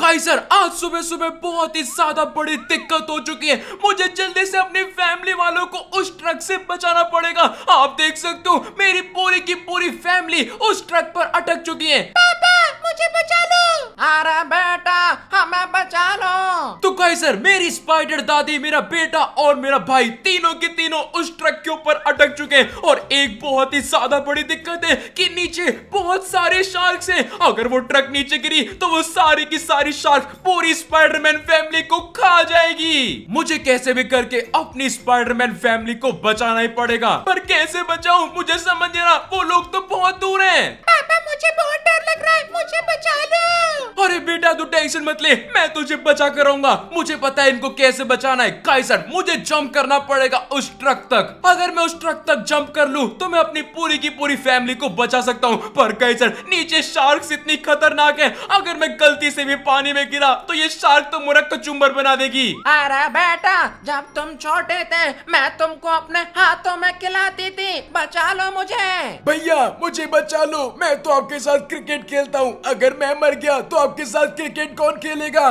गाइसर आज सुबह सुबह बहुत ही ज्यादा बड़ी दिक्कत हो चुकी है मुझे जल्दी से अपनी फैमिली वालों को उस ट्रक से बचाना पड़ेगा आप देख सकते हो मेरी पूरी की पूरी फैमिली उस ट्रक पर अटक चुकी है पापा मुझे बचा लो अरे बेटा हमें बचा लो तो कहे सर मेरी स्पाइडर दादी मेरा बेटा और मेरा भाई तीनों के तीनों उस ट्रक के ऊपर अटक चुके हैं और एक बहुत ही ज्यादा बड़ी दिक्कत है कि नीचे बहुत सारे शार्क हैं अगर वो ट्रक नीचे गिरी तो वो सारी की सारी शार्क पूरी स्पाइडरमैन फैमिली को खा जाएगी मुझे कैसे भी करके अपनी स्पाइडरमैन फैमिली को बचाना ही पड़ेगा पर कैसे बचाऊं मुझे समझ नहीं रहा वो लोग तो बहुत दूर है पापा मुझे बहुत डर लग रहा है मुझे मुझे बचा लो अरे बेटा तू टेंशन मत ले मैं तुझे बचा करूंगा मुझे पता है इनको कैसे बचाना है काइसर मुझे जंप करना पड़ेगा उस ट्रक तक अगर मैं उस ट्रक तक जंप कर लूँ तो मैं अपनी पूरी की पूरी फैमिली को बचा सकता हूँ पर काइसर नीचे शार्क इतनी खतरनाक है अगर मैं गलती से भी पानी में गिरा तो ये शार्क तो मुरख को चुम्बर बना देगी अरे बेटा जब तुम छोटे थे मैं तुमको अपने हाथों में खिलाती थी बचा लो मुझे भैया मुझे बचा लो मैं तो आपके साथ क्रिकेट खेलता हूँ अगर मैं मर गया तो आपके साथ क्रिकेट कौन खेलेगा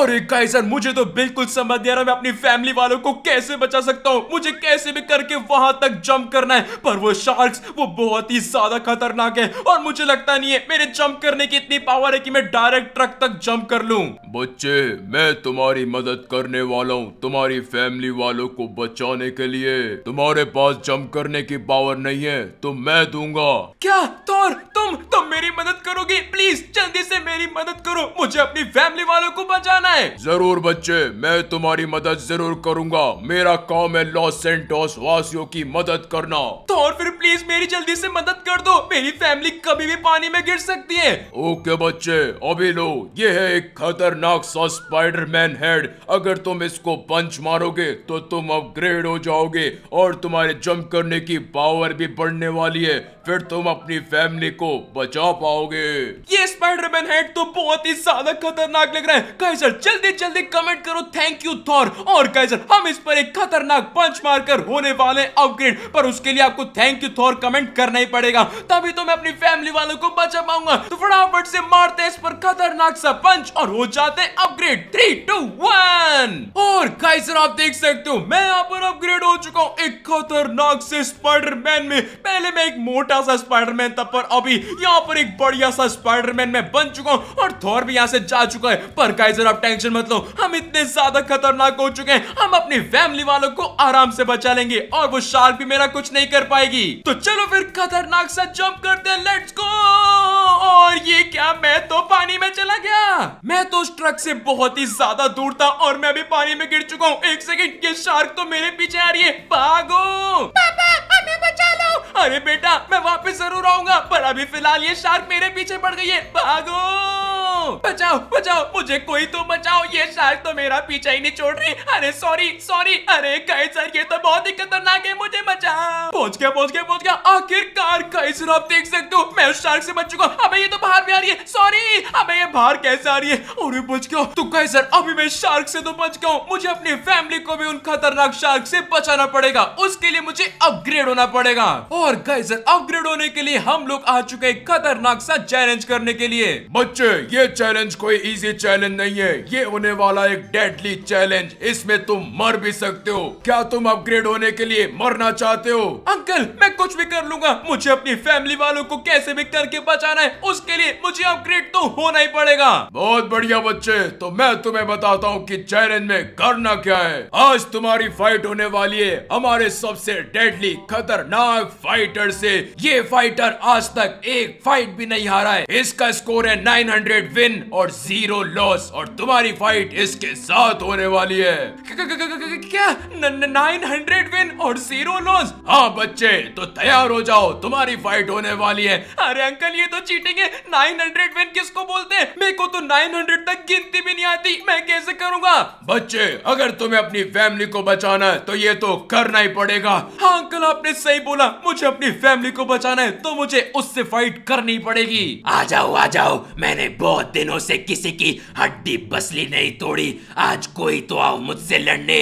अरे काइसन मुझे तो बिल्कुल समझ नहीं आ रहा मैं अपनी फैमिली वालों को कैसे बचा सकता हूँ मुझे कैसे भी करके वहां तक जंप करना है पर वो शार्क्स वो बहुत ही ज्यादा खतरनाक है और मुझे लगता नहीं है मेरे जंप करने की इतनी पावर है कि मैं डायरेक्ट ट्रक तक जंप कर लू बच्चे मैं तुम्हारी मदद करने वाला हूँ तुम्हारी फैमिली वालों को बचाने के लिए तुम्हारे पास जम्प करने की पावर नहीं है तो मैं दूंगा क्या तो तुम तुम मेरी मदद करोगी प्लीज जल्दी से मेरी मदद करो मुझे अपनी फैमिली वालों को बचाना है जरूर बच्चे मैं तुम्हारी मदद जरूर करूंगा मेरा काम है लॉस सेंटोस वासियों की मदद करना तो और फिर प्लीज मेरी जल्दी से मदद कर दो मेरी फैमिली कभी भी पानी में गिर सकती है ओके बच्चे अभी लो ये है एक खतरनाक सा स्पाइडर मैन हेड अगर तुम इसको पंच मारोगे तो तुम अपग्रेड हो जाओगे और तुम्हारे जम्प करने की पावर भी बढ़ने वाली है फिर तुम अपनी फैमिली को को बचा पाओगे ये स्पाइडरमैन हेड तो बहुत ही ज्यादा खतरनाक लग रहा है कैसर जल्दी जल्दी कमेंट करो थैंक यू थॉर और कैसर हम इस पर एक खतरनाक पंच मारकर होने वाले अपग्रेड पर उसके लिए आपको थैंक यू थॉर कमेंट करना ही पड़ेगा तभी तो मैं अपनी फैमिली वालों को बचा पाऊंगा तो फटाफट से मारते इस पर खतरनाक सा पंच और हो जाते अपग्रेड थ्री टू वन और कैसर आप देख सकते हो मैं यहाँ पर अपग्रेड हो चुका हूँ एक खतरनाक से स्पाइडरमैन में पहले मैं एक मोटा सा स्पाइडरमैन था पर अभी भी यहाँ पर एक बढ़िया सा स्पाइडरमैन में बन चुका हूँ और थोर भी यहाँ से जा चुका है पर काइजर आप टेंशन मत लो हम इतने ज्यादा खतरनाक हो चुके हैं हम अपनी फैमिली वालों को आराम से बचा लेंगे और वो शार्क भी मेरा कुछ नहीं कर पाएगी तो चलो फिर खतरनाक सा जंप करते हैं लेट्स गो और ये क्या मैं तो पानी में चला गया मैं तो उस ट्रक से बहुत ही ज्यादा दूर था और मैं भी पानी में गिर चुका हूँ एक सेकंड ये शार्क तो मेरे पीछे आ रही है भागो पापा हमें बचा लो अरे बेटा मैं वापस जरूर आऊंगा पर अभी अभी फिलहाल ये शार्क मेरे पीछे पड़ गई है भागो बचाओ बचाओ मुझे कोई तो बचाओ ये शार्क तो मेरा पीछा ही नहीं छोड़ रही अरे सॉरी सॉरी अरे कई सर ये तो बहुत ही खतरनाक है मुझे बचाओ पहुंच गया पहुंच गया पहुंच गया आखिरकार कई सर आप देख सकते हो मैं उस शार्क से बच चुका हूँ अबे ये तो बाहर भी आ रही है सॉरी अबे ये बाहर कैसे आ रही है अरे बच गया तो कई सर अभी मैं शार्क से तो बच गया हूँ मुझे अपनी फैमिली को भी उन खतरनाक शार्क से बचाना पड़ेगा उसके लिए मुझे अपग्रेड होना पड़ेगा और गाइजर अपग्रेड होने के लिए हम लोग आ चुके चुके खतरनाक सा चैलेंज करने के लिए बच्चे ये चैलेंज कोई इजी चैलेंज नहीं है ये होने वाला एक डेडली चैलेंज इसमें तुम मर भी सकते हो क्या तुम अपग्रेड होने के लिए मरना चाहते हो अंकल मैं कुछ भी कर लूंगा मुझे अपनी फैमिली वालों को कैसे भी करके बचाना है उसके लिए मुझे अपग्रेड तो होना ही पड़ेगा बहुत बढ़िया बच्चे तो मैं तुम्हें बताता हूँ की चैलेंज में करना क्या है आज तुम्हारी फाइट होने वाली है हमारे सबसे डेडली खतरनाक फाइटर से ये फाइटर आज तक एक फाइट भी नहीं हारा है इसका स्कोर है 900 विन और जीरो लॉस और तुम्हारी फाइट इसके साथ होने वाली है क्या नाइन हंड्रेड विन और जीरो लॉस हाँ बच्चे तो तैयार हो जाओ तुम्हारी फाइट होने वाली है अरे अंकल ये तो चीटिंग है नाइन हंड्रेड विन किसको बोलते हैं मेरे को तो नाइन हंड्रेड तक गिनती भी नहीं आती मैं कैसे करूँगा बच्चे अगर तुम्हें अपनी फैमिली को बचाना है तो ये तो करना ही पड़ेगा हाँ अंकल आपने सही बोला मुझे अपनी फैमिली को बचाना है तो मुझे उससे फाइट करनी पड़ेगी आ जाओ आ जाओ मैंने बहुत दिनों से किसी की हड्डी बसली नहीं तोड़ी आज कोई तो आओ मुझसे लड़ने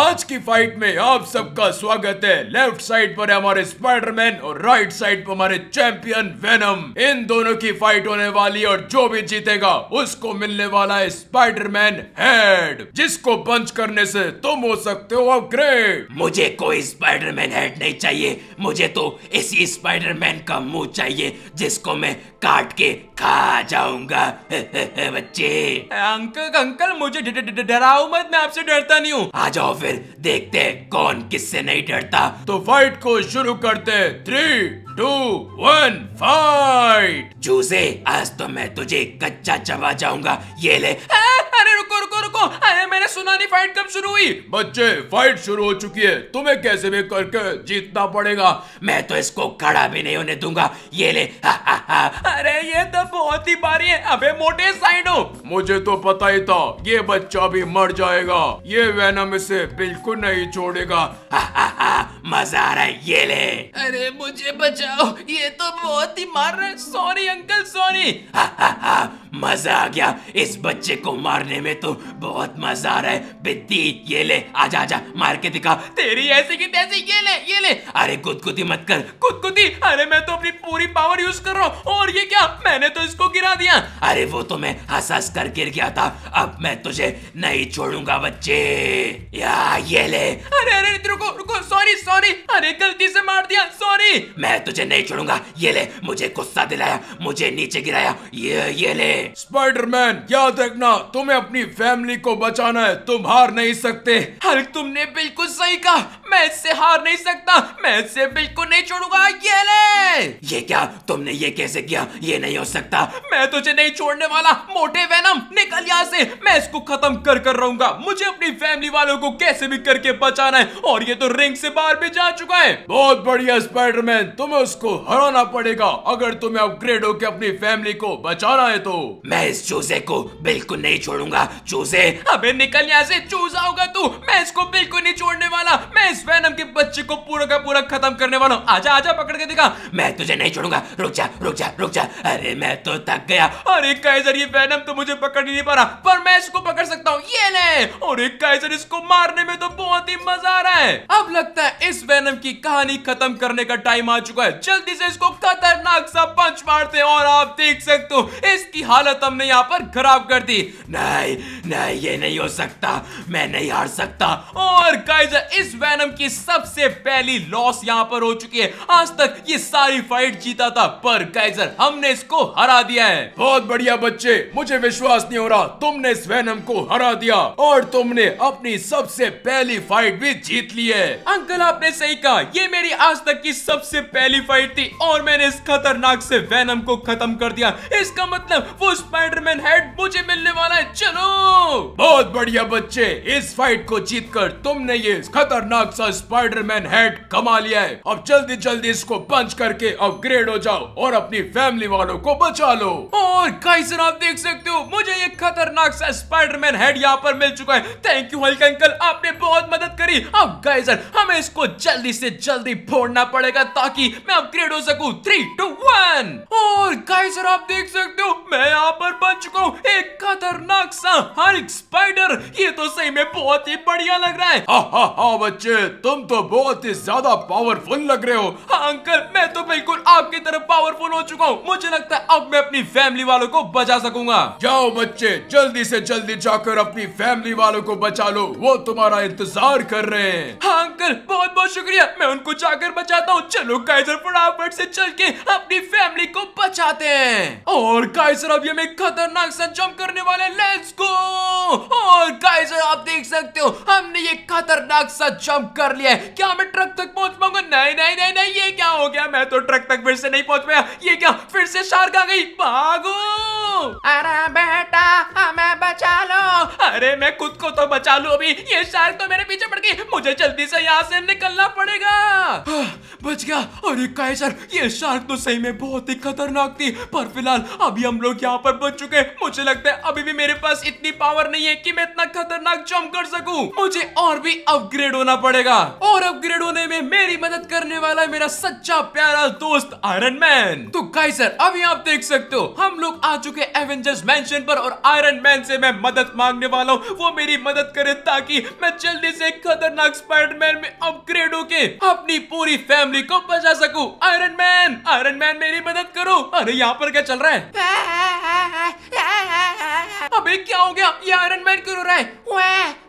आज की फाइट में आप सबका स्वागत है लेफ्ट साइड पर हमारे स्पाइडरमैन और राइट साइड पर हमारे चैंपियन वेनम इन दोनों की फाइट होने वाली और जो भी जीतेगा उसको मिलने वाला है स्पाइडरमैन हेड जिसको पंच करने से तुम हो सकते हो अपग्रेड मुझे कोई स्पाइडरमैन हेड नहीं चाहिए मुझे तो इसी स्पाइडरमैन का का मुंह चाहिए जिसको मैं काट के खा जाऊंगा बच्चे अंकल अंकल मुझे डराओ मत मैं आपसे डरता नहीं हूँ आ जाओ फिर देखते कौन किससे नहीं डरता तो फाइट को शुरू करते थ्री टू वन फाइट जूसे आज तो मैं तुझे कच्चा चबा जाऊंगा ये ले अरे रुको रुको रुको अरे मैंने सुना नहीं फाइट कब शुरू हुई बच्चे फाइट शुरू हो चुकी है तुम्हें कैसे भी करके जीतना पड़ेगा मैं तो इसको खड़ा भी नहीं होने दूंगा ये ले हा, हा, हा। अरे ये तो बहुत ही भारी है अबे मोटे साइड हो मुझे तो पता ही था ये बच्चा भी मर जाएगा ये वैनम इसे बिल्कुल नहीं छोड़ेगा हा, हा, हा। मजा आ रहा है ये ले अरे मुझे बचाओ ये तो बहुत ही मार रहा है सॉरी अंकल सॉरी मजा आ गया इस बच्चे को मारने में तो बहुत मजा आ रहा है बिद्दी ये ले आजा आजा मार के दिखा तेरी ऐसी की तैसी ये ले ये ले अरे गुदगुदी मत कर गुदगुदी अरे मैं तो अपनी पूरी पावर यूज कर रहा हूँ और ये क्या मैंने तो इसको गिरा दिया अरे वो तो मैं हंस हंस कर गिर गया था अब मैं तुझे नहीं छोड़ूंगा बच्चे या ये ले अरे अरे रुको रुको सॉरी सॉरी अरे गलती से मार दिया सॉरी मैं तुझे नहीं छोड़ूंगा ये ले मुझे गुस्सा दिलाया मुझे नीचे गिराया ये ये ले स्पाइडरमैन याद रखना तुम्हें अपनी फैमिली को बचाना है तुम हार नहीं सकते हल्क तुमने बिल्कुल सही कहा मैं इससे हार नहीं सकता मैं इससे बिल्कुल नहीं छोड़ूंगा ये ले ये क्या तुमने ये कैसे किया ये नहीं हो सकता मैं तुझे नहीं छोड़ने वाला मोटे वैनम निकल यहाँ से मैं इसको खत्म कर कर रहूंगा मुझे अपनी फैमिली वालों को कैसे भी करके बचाना है और ये तो रिंग से बाहर भी जा चुका है बहुत बढ़िया स्पाइडरमैन तुम्हें उसको हराना पड़ेगा अगर तुम्हें अपग्रेड होकर अपनी फैमिली को बचाना है तो मैं इस चूजे को बिल्कुल नहीं छोड़ूंगा चूजे अबे निकल यहाँ से चूजा होगा तू मैं इसको बिल्कुल नहीं छोड़ने वाला मैं इस वैनम के बच्चे को पूरा का पूरा खत्म करने वाला हूँ आजा आजा पकड़ के दिखा मैं तुझे नहीं छोड़ूंगा रुक जा रुक जा रुक जा अरे मैं तो थक गया और एक काइजर ये वैनम तो मुझे पकड़ नहीं पा रहा पर मैं इसको पकड़ सकता हूँ ये ले और एक काइजर इसको मारने में तो बहुत ही मजा आ रहा है अब लगता है इस वैनम की कहानी खत्म करने का टाइम आ चुका है जल्दी से इसको खतरनाक सा पंच मारते और आप देख सकते हो इसकी हालत हमने यहाँ पर खराब कर दी नहीं नहीं ये नहीं हो सकता मैं नहीं हार सकता और काइजर इस वैनम सिस्टम की सबसे पहली लॉस यहाँ पर हो चुकी है आज तक ये सारी फाइट जीता था पर कैजर हमने इसको हरा दिया है बहुत बढ़िया बच्चे मुझे विश्वास नहीं हो रहा तुमने स्वेनम को हरा दिया और तुमने अपनी सबसे पहली फाइट भी जीत ली है अंकल आपने सही कहा ये मेरी आज तक की सबसे पहली फाइट थी और मैंने इस खतरनाक से वेनम को खत्म कर दिया इसका मतलब वो स्पाइडरमैन हेड मुझे मिलने वाला है चलो बहुत बढ़िया बच्चे इस फाइट को जीत कर तुमने ये खतरनाक सा स्पाइडरमैन हेड कमा लिया है अब जल्दी जल्दी इसको पंच करके अपग्रेड हो जाओ और अपनी फैमिली वालों को बचा लो और कई सर आप देख सकते हो मुझे ये खतरनाक सा स्पाइडरमैन हेड यहाँ पर मिल चुका है थैंक यू हल्का अंकल आपने बहुत मदद करी अब गाइसन हमें इसको जल्दी से जल्दी फोड़ना पड़ेगा ताकि मैं अपग्रेड हो सकू थ्री टू वन और गाइसन आप देख सकते हो मैं यहाँ पर बन चुका हूँ एक खतरनाक सा हल्क स्पाइडर ये तो सही में बहुत ही बढ़िया लग रहा है हा हा हा बच्चे तुम तो बहुत ही ज्यादा पावरफुल लग रहे हो हाँ अंकल मैं तो बिल्कुल आपकी तरफ पावरफुल हो चुका हूँ मुझे लगता है अब मैं अपनी फैमिली वालों को बचा सकूंगा जाओ बच्चे जल्दी से जल्दी जाकर अपनी फैमिली वालों को बचा लो वो तुम्हारा इंतजार कर रहे हैं हाँ अंकल बहुत बहुत शुक्रिया मैं उनको जाकर बचाता हूँ चलो काइजर फटाफट से चल के अपनी फैमिली को बचाते हैं और काइजर अब ये खतरनाक सा जम्प करने वाले लेट्स गो और काइजर आप देख सकते हो हमने ये खतरनाक सा जंप कर लिया है क्या मैं ट्रक तक पहुंच पाऊंगा नहीं नहीं नहीं नहीं ये क्या हो गया मैं तो ट्रक तक फिर से नहीं पहुंच पाया ये क्या फिर से शार्क आ गई भागो अरे बेटा हमें बचा लो अरे मैं खुद को तो बचा लू अभी ये शार्क तो मेरे पीछे पड़ गई मुझे जल्दी से यहाँ से निकलना पड़ेगा हाँ, बच गया अरे कायसर ये शार्क तो सही में बहुत ही खतरनाक थी पर फिलहाल अभी हम लोग यहाँ पर बच चुके मुझे लगता है अभी भी मेरे पास इतनी पावर नहीं है कि मैं इतना खतरनाक जम कर सकूं मुझे और भी अपग्रेड होना पड़ेगा और अपग्रेड होने में मेरी मदद करने वाला है मेरा सच्चा प्यारा दोस्त आयरन मैन तो कायसर अभी आप देख सकते हो हम लोग आ चुके चुके एवेंजर्स मेंशन पर और आयरन मैन से मैं मदद मांगने वाला हूँ वो मेरी मदद करे ताकि मैं जल्दी से खतरनाक स्पाइडरमैन में अपग्रेड होके अपनी पूरी फैमिली को बचा सकू आयरन मैन आयरन मैन मेरी मदद करो अरे यहाँ पर क्या चल रहा है अबे क्या हो गया ये आयरन मैन क्यों रो रहा है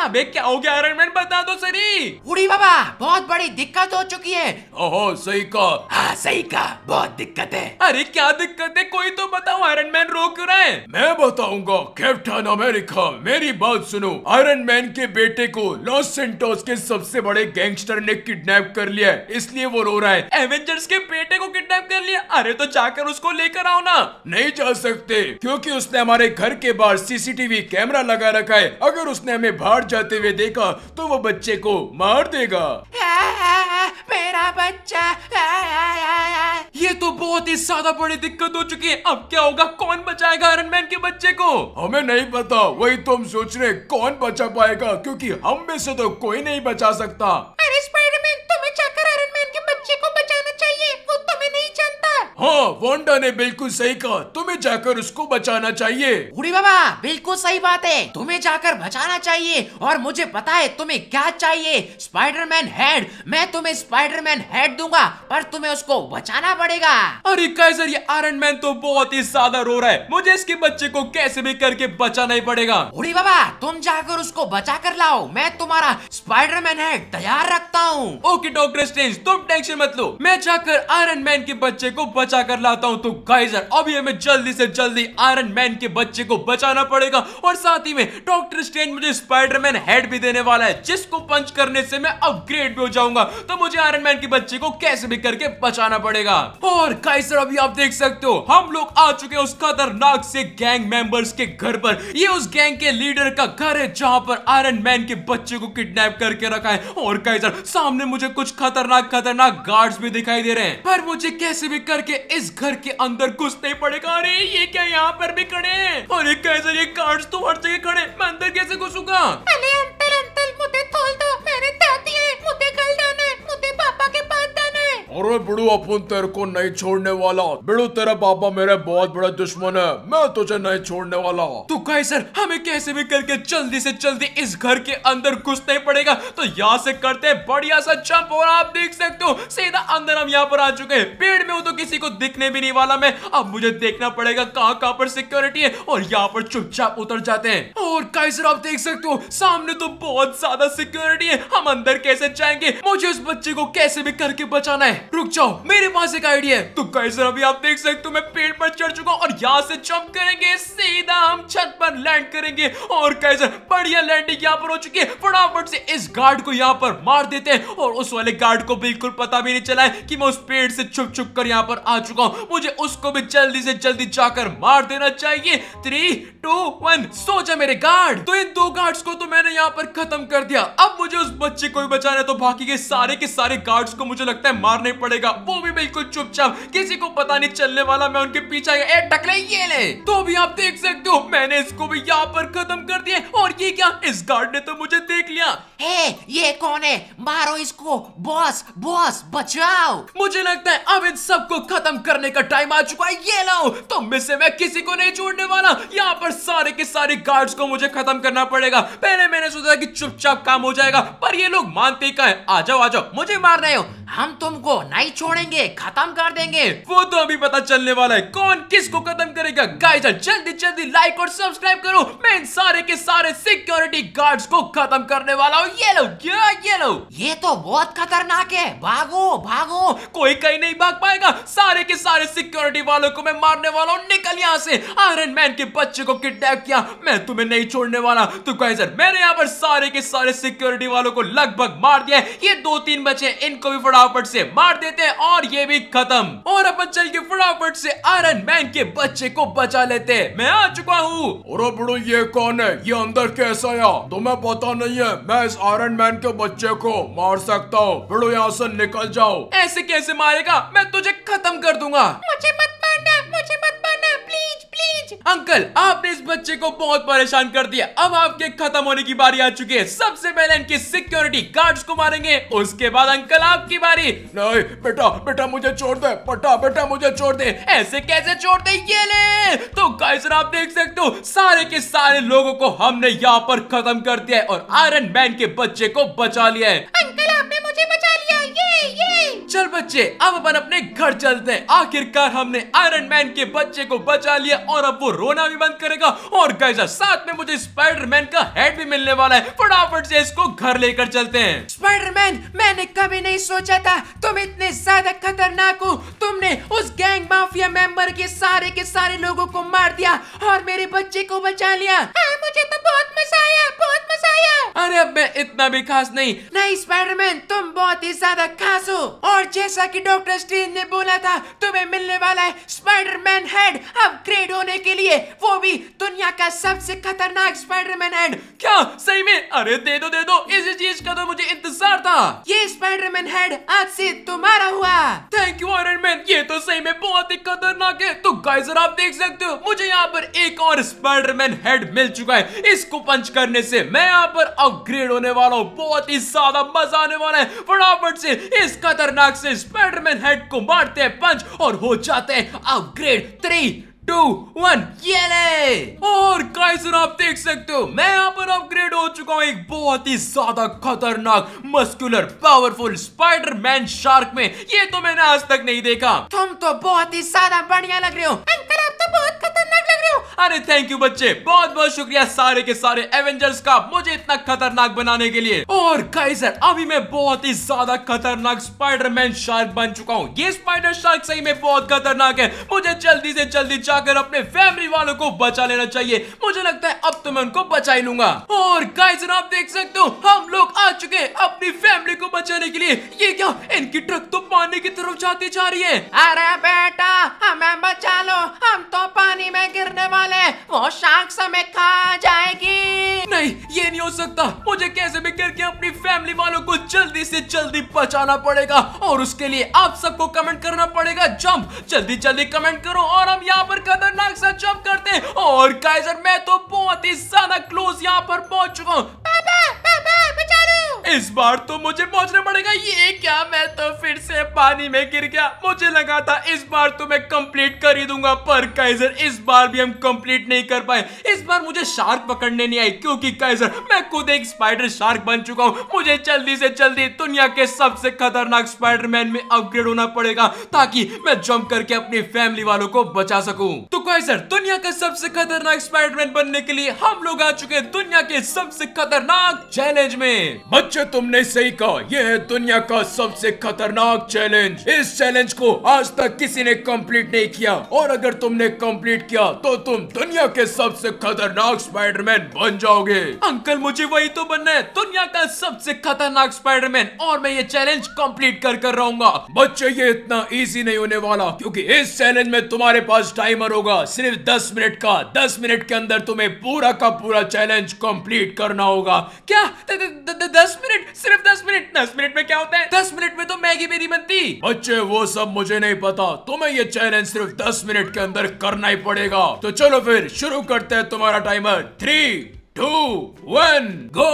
अबे क्या हो गया आयरन मैन बता दो सरी उड़ी बाबा बहुत बड़ी दिक्कत हो चुकी है ओहो सही कहा हाँ सही कहा बहुत दिक्कत है अरे क्या दिक्कत है कोई तो बताओ आयरन मैन रो क्यों रहे मैं बताऊंगा कैप्टन अमेरिका मेरी बात सुनो आयरन मैन के बेटे को लॉस सेंटोस के सबसे बड़े गैंगस्टर ने किडनैप कर लिया है इसलिए वो रो रहा है एवेंजर्स के बेटे को किडनैप कर लिया अरे तो जाकर उसको लेकर आओ ना नहीं जा सकते क्यूँकी उसने हमारे घर के बाहर सीसीटीवी कैमरा लगा रखा है अगर उसने उसने हमें बाहर जाते हुए देखा तो वो बच्चे को मार देगा मेरा बच्चा ये तो बहुत ही ज्यादा बड़ी दिक्कत हो चुकी है अब क्या होगा कौन बचाएगा आयरन मैन के बच्चे को हमें नहीं पता वही तो हम सोच रहे कौन बचा पाएगा क्योंकि हम में से तो कोई नहीं बचा सकता हाँ वोंडा ने बिल्कुल सही कहा तुम्हें जाकर उसको बचाना चाहिए बुढ़ी बाबा बिल्कुल सही बात है तुम्हें जाकर बचाना चाहिए और मुझे पता है तुम्हें क्या चाहिए स्पाइडरमैन हेड मैं तुम्हें स्पाइडरमैन हेड दूंगा पर तुम्हें उसको बचाना पड़ेगा अरे कैसर ये आयरन मैन तो बहुत ही ज्यादा रो रहा है मुझे इसके बच्चे को कैसे भी करके बचाना ही पड़ेगा बुढ़ी बाबा तुम जाकर उसको बचा कर लाओ मैं तुम्हारा स्पाइडरमैन हेड तैयार रखता हूँ ओके डॉक्टर स्ट्रेंज तुम टेंशन मत लो मैं जाकर आयरन मैन के बच्चे को बचा कर लाता हूँ तो गाइजर अभी हमें जल्दी से जल्दी आयरन मैन के बच्चे को बचाना पड़ेगा और साथ ही में डॉक्टर स्ट्रेंज मुझे स्पाइडरमैन हेड भी देने वाला है जिसको पंच करने से मैं अपग्रेड भी हो जाऊंगा तो मुझे आयरन मैन के बच्चे को कैसे भी करके बचाना पड़ेगा और गाइजर अभी आप देख सकते हो हम लोग आ चुके हैं उस खतरनाक से गैंग मेंबर्स के घर पर ये उस गैंग के लीडर का घर है जहां पर आयरन मैन के बच्चे को किडनैप करके रखा है और गाइजर सामने मुझे कुछ खतरनाक खतरनाक गार्ड्स भी दिखाई दे रहे हैं पर मुझे कैसे भी करके इस घर के अंदर घुसना ही पड़ेगा अरे ये क्या यहाँ पर भी खड़े और एक कैसे ये कार्ड तो हर जगह खड़े मैं अंदर कैसे घुसूंगा अरे अंतर अंतर मुझे मुझे अरे बिड़ू अपन तेरे को नहीं छोड़ने वाला बिड़ू तेरा बाबा मेरे बहुत बड़ा दुश्मन है मैं तुझे नहीं छोड़ने वाला तो कहे सर हमें कैसे भी करके जल्दी से जल्दी इस घर के अंदर घुसना ही पड़ेगा तो यहाँ से करते हैं बढ़िया सा जंप और आप देख सकते हो सीधा अंदर हम यहाँ पर आ चुके हैं पेड़ में हो तो किसी को दिखने भी नहीं वाला मैं अब मुझे देखना पड़ेगा कहाँ कहाँ पर सिक्योरिटी है और यहाँ पर चुपचाप उतर जाते हैं और कहे सर आप देख सकते हो सामने तो बहुत ज्यादा सिक्योरिटी है हम अंदर कैसे जाएंगे मुझे उस बच्चे को कैसे भी करके बचाना है रुक जाओ मेरे पास एक आइडिया है तो कई अभी आप देख सकते हो मैं पेड़ पर चढ़ चुका हूँ और यहाँ से जंप करेंगे सीधा हम छत पर लैंड करेंगे और कई बढ़िया लैंडिंग यहाँ पर हो चुकी है फटाफट से इस गार्ड को यहाँ पर मार देते हैं और उस वाले गार्ड को बिल्कुल पता भी नहीं चला है कि मैं उस पेड़ से छुप छुप कर यहाँ पर आ चुका हूँ मुझे उसको भी जल्दी से जल्दी जाकर मार देना चाहिए थ्री टू वन सो जा मेरे गार्ड तो इन दो गार्ड्स को तो मैंने यहाँ पर खत्म कर दिया अब मुझे उस बच्चे को भी बचाना है तो बाकी के सारे के सारे गार्ड्स को मुझे लगता है मारने मारने पड़ेगा वो भी बिल्कुल चुपचाप किसी को पता नहीं चलने वाला मैं उनके पीछे ए टकले ये ले तो भी आप देख सकते हो मैंने इसको भी यहाँ पर खत्म कर दिया और ये क्या इस गार्ड ने तो मुझे देख लिया हे ये कौन है मारो इसको बॉस बॉस बचाओ मुझे लगता है अब इन सबको खत्म करने का टाइम आ चुका है ये लाओ तुम तो में से मैं किसी को नहीं छोड़ने वाला यहाँ पर सारे के सारे गार्ड्स को मुझे खत्म करना पड़ेगा पहले मैंने सोचा कि चुपचाप काम हो जाएगा पर ये लोग मानते का है आ जाओ आ जाओ मुझे मार रहे हो हम तुमको नहीं छोड़ेंगे खत्म कर देंगे वो तो अभी पता चलने वाला है कौन किसको खत्म करेगा गाइस तो जल्दी जल्दी लाइक और सब्सक्राइब करो मैं इन सारे के सारे सिक्योरिटी गार्ड्स को खत्म करने वाला हूँ ये लो क्या ये लो ये तो बहुत खतरनाक है भागो भागो कोई कहीं नहीं भाग पाएगा सारे के सारे सिक्योरिटी वालों को मैं मारने वाला हूँ निकल यहाँ से आयरन मैन के बच्चे को किडनैप किया मैं तुम्हें नहीं छोड़ने वाला तो गाइजर मैंने यहाँ पर सारे के सारे सिक्योरिटी वालों को लगभग मार दिया ये दो तीन बच्चे इनको भी फटाफट से मार मार देते हैं और ये भी खत्म और अपन चल के फटाफट से आयरन मैन के बच्चे को बचा लेते हैं मैं आ चुका हूँ और बड़ो ये कौन है ये अंदर कैसा आया तुम्हें पता नहीं है मैं इस आयरन मैन के बच्चे को मार सकता हूँ बड़ो यहाँ से निकल जाओ ऐसे कैसे मारेगा मैं तुझे खत्म कर दूंगा मुझे मत मारना मुझे मत प्लीज अंकल आपने इस बच्चे को बहुत परेशान कर दिया अब आपके खत्म होने की बारी आ चुकी है सबसे पहले इनके सिक्योरिटी गार्ड्स को मारेंगे उसके बाद अंकल आपकी बारी नहीं बेटा बेटा मुझे छोड़ दे बेटा बेटा मुझे छोड़ दे ऐसे कैसे छोड़ दे ये ले तो गाइस आप देख सकते हो सारे के सारे लोगों को हमने यहाँ पर खत्म कर दिया है और आयरन मैन के बच्चे को बचा लिया है अंकल बच्चे अब अपन अपने घर चलते हैं आखिरकार हमने आयरन मैन के बच्चे को बचा लिया और अब वो रोना भी बंद करेगा और कैसा साथ में मुझे स्पाइडरमैन का हेड भी मिलने वाला है फटाफट से इसको घर लेकर चलते हैं स्पाइडरमैन मैंने कभी नहीं सोचा था तुम इतने ज्यादा खतरनाक हो तुमने उस गैंग माफिया मेंबर के सारे के सारे लोगो को मार दिया और मेरे बच्चे को बचा लिया हाँ, मुझे तो बहुत मजा आया बहुत मजा आया अरे अब मैं इतना भी खास नहीं नहीं स्पाइडरमैन तुम बहुत ही ज्यादा खास हो और जैसे जैसा कि डॉक्टर स्ट्रेंज ने बोला था तुम्हें मिलने वाला है स्पाइडरमैन हेड अपग्रेड होने के लिए वो भी दुनिया का सबसे खतरनाक स्पाइडरमैन हेड क्या सही में अरे दे दो दे दो इस चीज का तो मुझे इंतजार था ये स्पाइडरमैन हेड आज से तुम्हारा हुआ थैंक यू आयरन मैन ये तो सही में बहुत ही खतरनाक है तो गाइजर आप देख सकते हो मुझे यहाँ पर एक और स्पाइडरमैन हेड मिल चुका है इसको पंच करने से मैं यहाँ पर अपग्रेड होने वाला हूँ बहुत ही ज्यादा मजा आने वाला है फटाफट से इस खतरनाक से स्पाइडरमैन हेड को मारते हैं पंच और हो जाते हैं अपग्रेड थ्री और आप देख सकते हो मैं यहाँ पर अपग्रेड हो चुका हूँ एक बहुत ही ज्यादा खतरनाक muscular powerful Spiderman shark में ये तो मैंने आज तक नहीं देखा तुम तो बहुत ही ज्यादा बढ़िया लग रहे हो अंकल आप तो बहुत खतरनाक लग रहे हो अरे थैंक यू बच्चे बहुत बहुत शुक्रिया सारे के सारे एवेंजर्स का मुझे इतना खतरनाक बनाने के लिए और कैसर अभी मैं बहुत ही ज्यादा खतरनाक स्पाइडरमैन शार्क बन चुका हूँ ये स्पाइडर शार्क सही में बहुत खतरनाक है मुझे जल्दी से जल्दी जाकर अपने फैमिली वालों को बचा लेना चाहिए मुझे लगता है अब तो मैं उनको बचा ही लूंगा और गाइस आप देख सकते हो हम लोग आ चुके हैं अपनी फैमिली को बचाने के लिए ये क्या इनकी ट्रक तो पानी की तरफ जाती जा रही है अरे बेटा हमें बचा लो हम तो पानी में गिरने वाले वो शाख समय खा जाएगी नहीं ये नहीं हो सकता मुझे कैसे भी करके अपनी फैमिली वालों को जल्दी से जल्दी बचाना पड़ेगा और उसके लिए आप सबको कमेंट करना पड़ेगा जंप जल्दी जल्दी कमेंट करो और हम यहाँ पर खतरनाक सा जंप करते हैं और काइजर मैं तो बहुत ही ज्यादा क्लोज यहाँ पर पहुंच चुका हूँ इस बार तो मुझे पहुंचना पड़ेगा ये क्या मैं तो फिर से पानी में गिर गया मुझे लगा था इस बार तो मैं कंप्लीट कर ही दूंगा पर काइजर इस बार भी हम कंप्लीट नहीं कर पाए इस बार मुझे शार्क पकड़ने नहीं आई क्योंकि काइजर मैं खुद एक स्पाइडर शार्क बन चुका हूँ मुझे जल्दी से जल्दी दुनिया के सबसे खतरनाक स्पाइडरमैन में अपग्रेड होना पड़ेगा ताकि मैं जम्प करके अपनी फैमिली वालों को बचा सकू तो काइजर दुनिया का सबसे खतरनाक स्पाइडरमैन बनने के लिए हम लोग आ चुके हैं दुनिया के सबसे खतरनाक चैलेंज में बच्चे तुमने सही कहा यह है दुनिया का सबसे खतरनाक चैलेंज इस चैलेंज को आज तक किसी ने कंप्लीट नहीं किया और अगर तुमने कंप्लीट किया तो तुम दुनिया के सबसे खतरनाक स्पाइडरमैन बन जाओगे अंकल मुझे वही तो बनना है दुनिया का सबसे खतरनाक स्पाइडरमैन और मैं ये चैलेंज कंप्लीट कर कर रहूंगा बच्चे ये इतना इजी नहीं होने वाला क्योंकि इस चैलेंज में तुम्हारे पास टाइमर होगा सिर्फ दस मिनट का दस मिनट के अंदर तुम्हें पूरा का पूरा चैलेंज कंप्लीट करना होगा क्या दस मिनट सिर्फ दस मिनट दस मिनट में क्या होता है दस मिनट में तो मैगी मेरी बनती बच्चे वो सब मुझे नहीं पता तुम्हें ये चैलेंज सिर्फ दस मिनट के अंदर करना ही पड़ेगा तो चलो फिर शुरू करते हैं तुम्हारा timer three two one go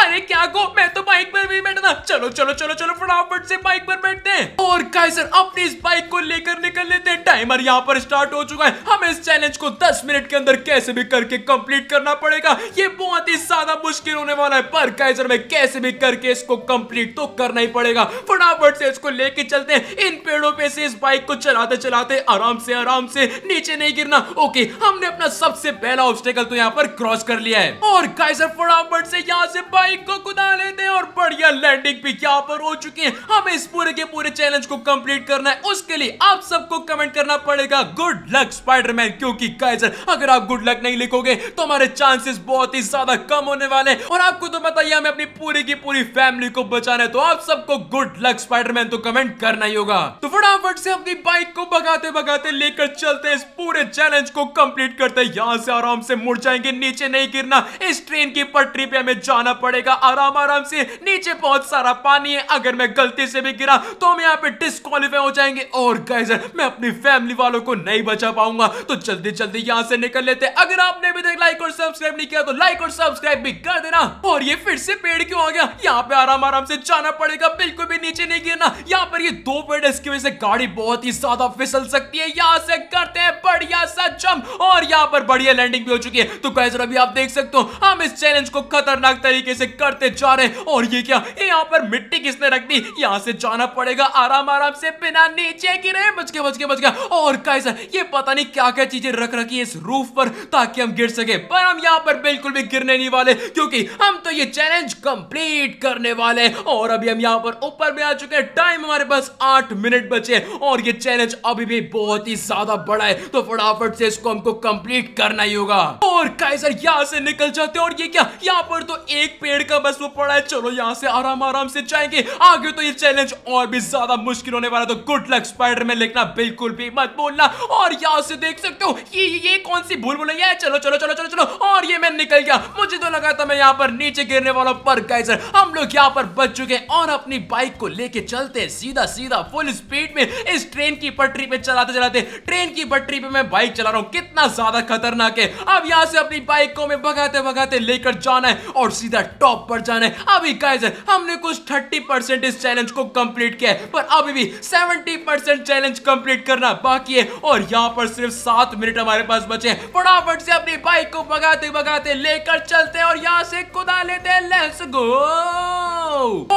अरे क्या गो मैं तो बाइक पर भी बैठना चलो चलो चलो चलो फटाफट से बाइक पर बैठते हैं और काइसर अपने इस बाइक को लेकर निकल लेते हैं टाइमर यहाँ पर स्टार्ट हो चुका है हमें इस चैलेंज को 10 मिनट के अंदर कैसे भी करके कंप्लीट करना पड़ेगा ये बहुत ही ज्यादा मुश्किल होने वाला है पर काइसर में कैसे भी करके इसको कम्प्लीट तो करना ही पड़ेगा फटाफट से इसको लेके चलते हैं इन पेड़ों पे से इस बाइक को चलाते चलाते आराम से आराम से नीचे नहीं गिरना ओके हमने अपना सबसे पहला ऑब्स्टेकल तो यहाँ पर क्रॉस कर लिया है और काइजर फटाफट से यहाँ से बाइक को कुदा लेते हैं और बढ़िया लैंडिंग भी यहाँ पर हो चुके हैं हमें इस पूरे के पूरे चैलेंज को कंप्लीट करना है उसके लिए आप सबको कमेंट करना पड़ेगा गुड लक स्पाइडरमैन क्योंकि काइजर अगर आप गुड लक नहीं लिखोगे तो हमारे चांसेस बहुत ही ज्यादा कम होने वाले हैं और आपको तो बताइए हमें अपनी पूरी की पूरी फैमिली को बचाना है तो आप सबको गुड लक स्पाइडरमैन तो कमेंट करना ही होगा तो फटाफट से अपनी बाइक को भगाते भगाते लेकर चलते इस पूरे चैलेंज को कंप्लीट करते यहाँ से आराम से मुड़ जाएंगे नीचे नहीं गिरना इस ट्रेन की पटरी पे हमें जाना पड़ेगा आराम आराम से नीचे बहुत सारा पानी है अगर मैं गलती से भी गिरा तो हम यहाँ पे डिस्कालीफाई हो जाएंगे और गैजर मैं अपनी फैमिली वालों को नहीं बचा पाऊंगा तो जल्दी जल्दी यहाँ से निकल लेते अगर आपने भी देख लाइक और सब्सक्राइब नहीं किया तो लाइक और सब्सक्राइब भी कर देना और ये फिर से पेड़ क्यों आ गया यहाँ पे आराम आराम से जाना पड़ेगा बिल्कुल भी नीचे नहीं गिरना यहाँ पर ये दो पेड़ इसकी वजह से गाड़ी बहुत ही ज्यादा फिसल सकती है यहाँ से करते हैं बढ़िया सा जम और यहाँ पर बढ़िया लैंडिंग भी हो चुकी है तो कैसे अभी आप देख सकते सकते हो हम इस चैलेंज को खतरनाक तरीके से करते जा रहे और ये क्या यहाँ पर मिट्टी किसने रख दी यहाँ से जाना पड़ेगा आराम आराम से बिना नीचे गिरे बच के बच के बच गया और कैसा ये पता नहीं क्या क्या चीजें रख रखी है इस रूफ पर ताकि हम गिर सके पर हम यहाँ पर बिल्कुल भी गिरने नहीं वाले क्योंकि हम तो ये चैलेंज कंप्लीट करने वाले और अभी हम यहाँ पर ऊपर में आ चुके हैं टाइम हमारे पास आठ मिनट बचे और ये चैलेंज अभी भी बहुत ही ज्यादा बड़ा है तो फटाफट से इसको हमको कंप्लीट करना ही होगा और कैसर यहाँ से निकल निकल जाते हैं और ये क्या यहाँ पर तो एक पेड़ का बस वो पड़ा है चलो यहाँ से आराम आराम से जाएंगे आगे तो ये चैलेंज और भी ज्यादा मुश्किल होने वाला तो गुड लक स्पाइडर में लिखना बिल्कुल भी मत बोलना और यहाँ से देख सकते हो ये ये कौन सी भूल भूल है चलो चलो चलो चलो चलो और ये मैं निकल गया मुझे तो लगा था मैं यहाँ पर नीचे गिरने वाला पर गाइजर हम लोग यहाँ पर बच चुके और अपनी बाइक को लेके चलते सीधा सीधा फुल स्पीड में इस ट्रेन की पटरी पे चलाते चलाते ट्रेन की पटरी पे मैं बाइक चला रहा हूँ कितना ज्यादा खतरनाक है अब यहाँ से अपनी बाइक को मैं भगा भगाते भगाते लेकर जाना है और सीधा टॉप पर जाना है अभी गाइस हमने कुछ 30 परसेंट इस चैलेंज को कंप्लीट किया है पर अभी भी 70 परसेंट चैलेंज कंप्लीट करना बाकी है और यहाँ पर सिर्फ सात मिनट हमारे पास बचे हैं फटाफट से अपनी बाइक को भगाते भगाते लेकर चलते हैं और यहाँ से कुदा लेते हैं लेट्स गो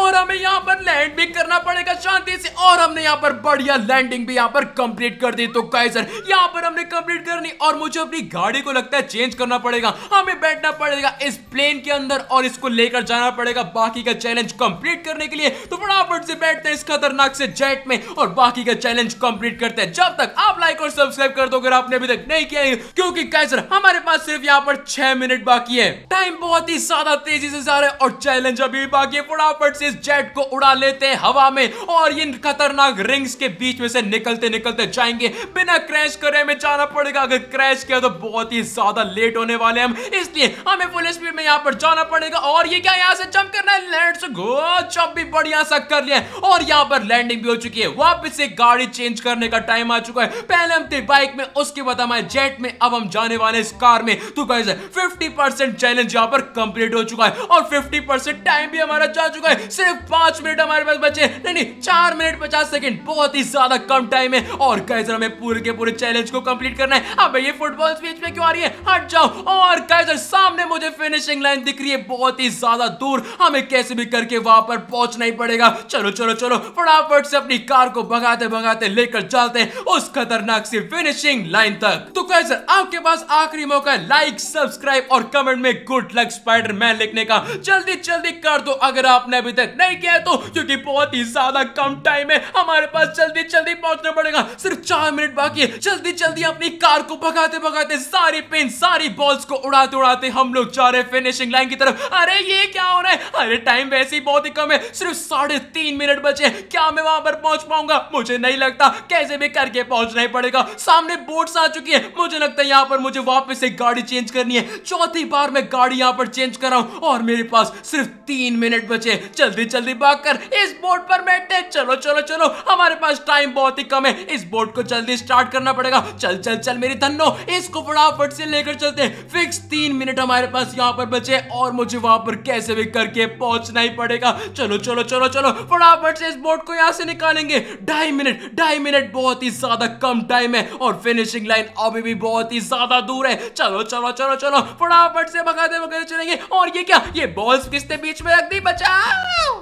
और हमें यहाँ पर लैंड भी करना पड़ेगा शांति से और हमने यहाँ पर बढ़िया लैंडिंग भी यहाँ पर कंप्लीट कर दी तो कैसर यहाँ पर हमने कंप्लीट करनी और मुझे अपनी गाड़ी को लगता है चेंज करना पड़ेगा हमें बैठ बैठना पड़ेगा इस प्लेन के अंदर और इसको लेकर जाना पड़ेगा बाकी का चैलेंज कंप्लीट करने के लिए तो फटाफट से बैठते हैं इस खतरनाक से जेट में और बाकी का चैलेंज कंप्लीट करते हैं जब तक आप लाइक और सब्सक्राइब कर दो अगर आपने अभी तक नहीं किया क्योंकि कैसर हमारे पास सिर्फ यहाँ पर छह मिनट बाकी है टाइम बहुत ही ज्यादा तेजी से जा रहे और चैलेंज अभी भी बाकी है फटाफट से इस जेट को उड़ा लेते हैं हवा में और इन खतरनाक रिंग्स के बीच में से निकलते निकलते जाएंगे बिना क्रैश करे में जाना पड़ेगा अगर क्रैश किया तो बहुत ही ज्यादा लेट होने वाले हम इसलिए हमें फुल स्पीड में यहाँ पर जाना पड़ेगा और ये क्या यहाँ से जंप करना है लेट्स गो जंप भी बढ़िया सा कर लिया और यहाँ पर लैंडिंग भी हो चुकी है वापस से गाड़ी चेंज करने का टाइम आ चुका है पहले हम थे बाइक में उसके बाद हमारे जेट में अब हम जाने वाले इस कार में तो गाइस 50% चैलेंज यहाँ पर कंप्लीट हो चुका है और 50% टाइम भी हमारा जा चुका है सिर्फ पांच मिनट हमारे पास बचे नहीं नहीं चार मिनट पचास सेकंड बहुत ही ज्यादा कम टाइम है और गाइजर हमें पूरे के पूरे चैलेंज को कंप्लीट करना है अब ये फुटबॉल स्पीच में क्यों आ रही है हट जाओ और गाइजर सामने मुझे फिनिशिंग लाइन दिख रही है बहुत ही ज्यादा दूर हमें कैसे भी करके वहां पर पहुंचना ही पड़ेगा चलो चलो चलो फटाफट से अपनी कार को भगाते भगाते लेकर चलते उस खतरनाक से फिनिशिंग लाइन तक तो कैसे आपके पास आखिरी मौका है लाइक सब्सक्राइब और कमेंट में गुड लक स्पाइडर मैन लिखने का जल्दी जल्दी कर दो अगर आपने अभी तक नहीं किया तो क्योंकि बहुत ही ज्यादा कम टाइम है हमारे पास जल्दी जल्दी पहुंचना पड़ेगा सिर्फ चार मिनट बाकी है जल्दी जल्दी अपनी कार को भगाते भगाते सारी पिन सारी बॉल्स को उड़ाते उड़ाते से हम लोग जा रहे फिनिशिंग लाइन की तरफ अरे ये क्या हो रहा है अरे टाइम वैसे ही बहुत ही कम है सिर्फ साढ़े तीन मिनट बचे क्या मैं वहां पर पहुंच पाऊंगा मुझे नहीं लगता कैसे भी करके पहुंचना ही पड़ेगा सामने बोट्स आ चुकी है मुझे लगता है यहाँ पर मुझे वापस से गाड़ी चेंज करनी है चौथी बार मैं गाड़ी यहाँ पर चेंज कर रहा हूँ और मेरे पास सिर्फ तीन मिनट बचे जल्दी जल्दी भाग कर इस बोट पर बैठते चलो चलो चलो हमारे पास टाइम बहुत ही कम है इस बोट को जल्दी स्टार्ट करना पड़ेगा चल चल चल मेरी धनो इसको फटाफट से लेकर चलते हैं फिक्स तीन मिनट मिनट हमारे पास यहाँ पर बचे और मुझे वहां पर कैसे भी करके पहुंचना ही पड़ेगा चलो चलो चलो चलो फटाफट से इस बोट को यहाँ से निकालेंगे ढाई मिनट ढाई मिनट बहुत ही ज्यादा कम टाइम है और फिनिशिंग लाइन अभी भी बहुत ही ज्यादा दूर है चलो चलो चलो चलो फटाफट से भगाते भगाते चलेंगे और ये क्या ये बॉल्स किसने बीच में रख दी बचा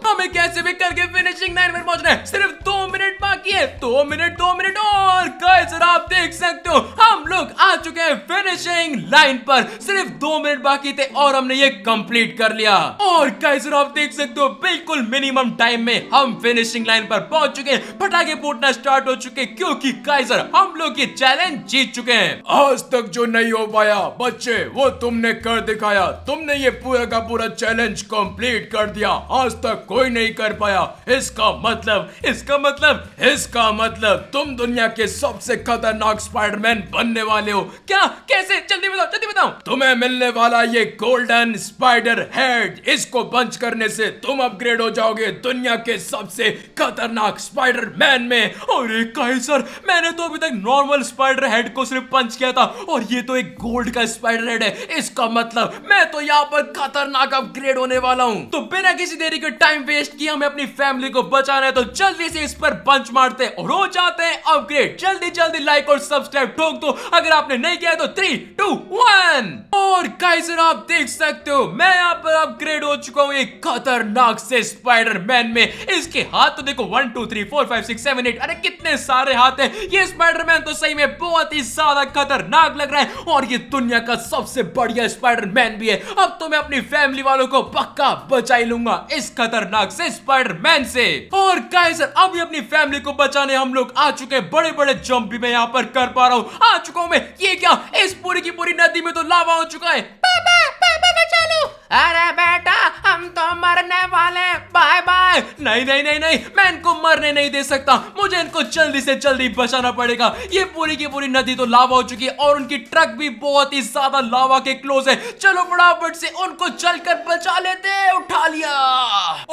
हमें कैसे भी करके फिनिशिंग लाइन में पहुंचना है सिर्फ दो मिनट बाकी है दो मिनट दो मिनट और गाइस आप देख सकते हो हम लोग आ चुके हैं फिनिशिंग लाइन पर सिर्फ दो मिनट बाकी थे और हमने ये कंप्लीट कर लिया और कैसे आप देख सकते हो बिल्कुल मिनिमम टाइम में हम फिनिशिंग लाइन पर पहुंच चुके हैं पटाखे फूटना स्टार्ट हो चुके क्योंकि काइजर हम लोग ये चैलेंज जीत चुके हैं आज तक जो नहीं हो पाया बच्चे वो तुमने कर दिखाया तुमने ये पूरा का पूरा चैलेंज कंप्लीट कर दिया आज तक कोई नहीं कर पाया इसका मतलब इसका मतलब इसका मतलब तुम दुनिया के सबसे खतरनाक स्पाइडरमैन बनने वाले हो क्या कैसे जल्दी बताओ जल्दी बताओ तुम्हें मिलने मिलने वाला ये गोल्डन स्पाइडर हेड इसको पंच करने से तुम अपग्रेड हो जाओगे दुनिया के सबसे खतरनाक स्पाइडर मैन में और एक कहे सर मैंने तो अभी तक नॉर्मल स्पाइडर हेड को सिर्फ पंच किया था और ये तो एक गोल्ड का स्पाइडर हेड है इसका मतलब मैं तो यहाँ पर खतरनाक अपग्रेड होने वाला हूँ तो बिना किसी देरी के टाइम वेस्ट किए हमें अपनी फैमिली को बचाना है तो जल्दी से इस पर पंच मारते और हो जाते हैं अपग्रेड जल्दी जल्दी लाइक और सब्सक्राइब ठोक दो अगर आपने नहीं किया तो थ्री टू वन और गाइस और आप देख सकते हो मैं यहाँ पर अपग्रेड हो चुका हूँ एक खतरनाक से स्पाइडरमैन में इसके हाथ तो देखो one two three four five six seven eight अरे कितने सारे हाथ हैं ये स्पाइडरमैन तो सही में बहुत ही ज्यादा खतरनाक लग रहा है और ये दुनिया का सबसे बढ़िया स्पाइडरमैन भी है अब तो मैं अपनी फैमिली वालों को पक्का बचाई लूंगा इस खतरनाक से स्पाइडरमैन से और गाइस अभी अपनी फैमिली को बचाने हम लोग आ चुके बड़े बड़े जम्प भी मैं यहाँ पर कर पा रहा हूँ आ चुका हूँ मैं ये क्या इस पूरी की पूरी नदी में तो लावा हो चुका है 爸爸，爸爸。चलो चलो अरे बेटा हम तो मरने वाले बाय बाय नहीं नहीं नहीं नहीं मैं इनको मरने नहीं दे सकता मुझे इनको जल्दी से जल्दी बचाना पड़ेगा ये पूरी की पूरी नदी तो लावा हो चुकी है और उनकी ट्रक भी बहुत ही ज्यादा लावा के क्लोज है चलो फटाफट से उनको चल कर बचा लेते उठा लिया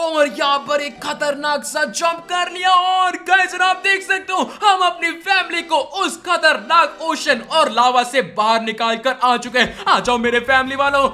और यहाँ पर एक खतरनाक सा जंप कर लिया और गए आप देख सकते हो हम अपनी फैमिली को उस खतरनाक ओशन और लावा से बाहर निकाल कर आ चुके हैं आ जाओ मेरे फैमिली वालों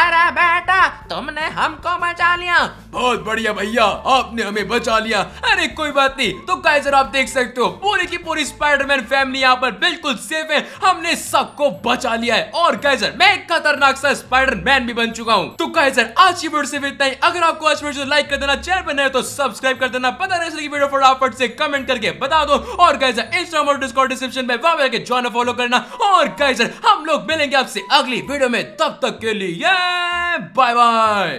अरे बेटा तुमने हमको बचा लिया बहुत बढ़िया भैया आपने हमें बचा लिया अरे कोई बात नहीं तो काइजर आप देख सकते हो पूरी की पूरी स्पाइडरमैन फैमिली यहाँ पर बिल्कुल सेफ है हमने सबको बचा लिया है और काइजर मैं एक खतरनाक सा स्पाइडरमैन भी बन चुका हूँ तो काइजर आज की वीडियो सिर्फ इतना ही अगर आपको आज वीडियो लाइक कर देना चैनल पर नए तो सब्सक्राइब कर देना पता नहीं वीडियो फटाफट से कमेंट करके बता दो और काइजर इंस्टाग्राम और डिस्कॉर्ड डिस्क्रिप्शन में वहां जाके ज्वाइन फॉलो करना और काइजर हम लोग मिलेंगे आपसे अगली वीडियो में तब तक के लिए バイバイ